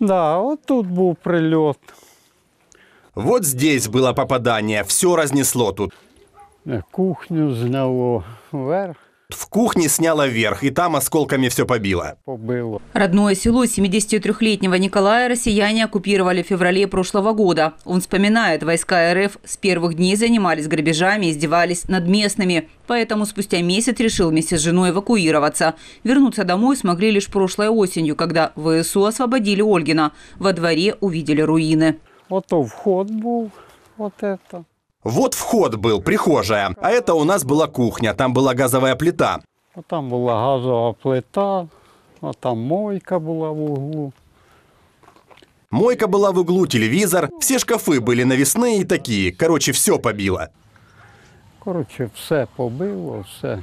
Да, вот тут был прилет. Вот здесь было попадание, все разнесло тут. Э, кухню сняло, вверх. В кухне сняла вверх, и там осколками все побило. Родное село 73-летнего Николая россияне оккупировали в феврале прошлого года. Он вспоминает, войска РФ с первых дней занимались грабежами, издевались над местными. Поэтому спустя месяц решил вместе с женой эвакуироваться. Вернуться домой смогли лишь прошлой осенью, когда ВСУ освободили Ольгина. Во дворе увидели руины. Вот то вход был, вот это. Вот вход был, прихожая. А это у нас была кухня, там была газовая плита. Ну, там была газовая плита, а там мойка была в углу. Мойка была в углу, телевизор, все шкафы были навесные и такие. Короче, все побило. Короче, все побило, все.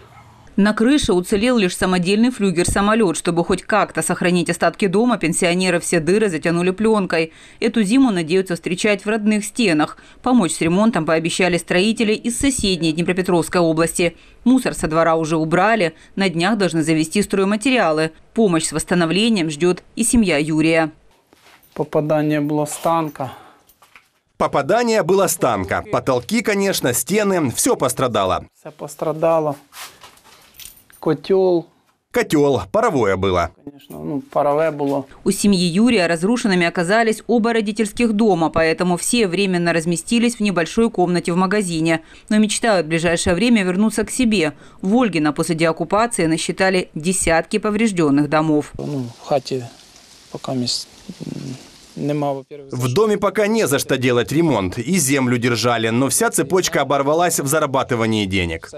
На крыше уцелел лишь самодельный флюгер-самолет. Чтобы хоть как-то сохранить остатки дома, пенсионеры все дыры затянули пленкой. Эту зиму надеются встречать в родных стенах. Помочь с ремонтом пообещали строители из соседней Днепропетровской области. Мусор со двора уже убрали, на днях должны завести стройматериалы. Помощь с восстановлением ждет и семья Юрия. Попадание было станка. Попадание было станка. Потолки, конечно, стены, все пострадало. Все пострадало котел. Котел, паровое было. Конечно, ну, паровое было. У семьи Юрия разрушенными оказались оба родительских дома, поэтому все временно разместились в небольшой комнате в магазине. Но мечтают в ближайшее время вернуться к себе. В Ольгино после деоккупации насчитали десятки поврежденных домов. Ну, в хате пока мест в доме пока не за что делать ремонт, и землю держали, но вся цепочка оборвалась в зарабатывании денег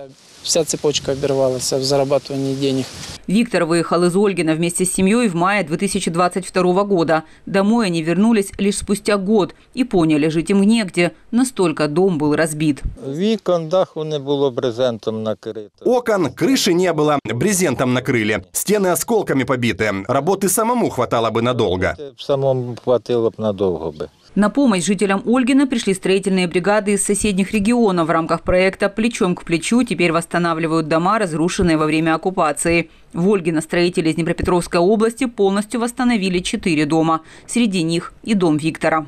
вся цепочка оборвалась в зарабатывании денег. Виктор выехал из Ольгина вместе с семьей в мае 2022 года. Домой они вернулись лишь спустя год и поняли, жить им негде. Настолько дом был разбит. Вікон даху не было брезентом накрыто. Окон, крыши не было, брезентом накрыли. Стены осколками побиты. Работы самому хватало бы надолго. Самому хватило бы надолго бы. На помощь жителям Ольгина пришли строительные бригады из соседних регионов. В рамках проекта «Плечом к плечу» теперь восстанавливают дома, разрушенные во время оккупации. В Ольгино строители из Днепропетровской области полностью восстановили четыре дома. Среди них и дом Виктора.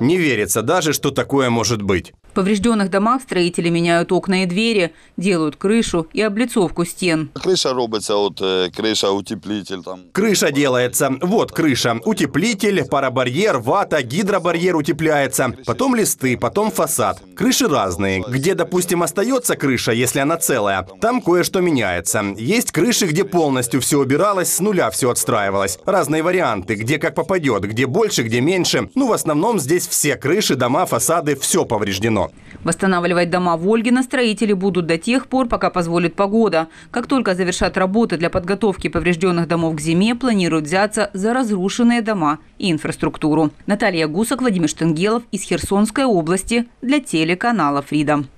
Не верится даже, что такое может быть поврежденных домах строители меняют окна и двери, делают крышу и облицовку стен. Крыша робится, вот э, крыша, утеплитель там. Крыша делается. Вот крыша, утеплитель, парабарьер, вата, гидробарьер утепляется. Потом листы, потом фасад. Крыши разные. Где, допустим, остается крыша, если она целая, там кое-что меняется. Есть крыши, где полностью все убиралось, с нуля все отстраивалось. Разные варианты, где как попадет, где больше, где меньше. Ну, в основном здесь все крыши, дома, фасады, все повреждено. Восстанавливать дома Вольгина строители будут до тех пор, пока позволит погода. Как только завершат работы для подготовки поврежденных домов к зиме, планируют взяться за разрушенные дома и инфраструктуру. Наталья Гусок, Владимир Штенгелов из Херсонской области для телеканала «Фридом».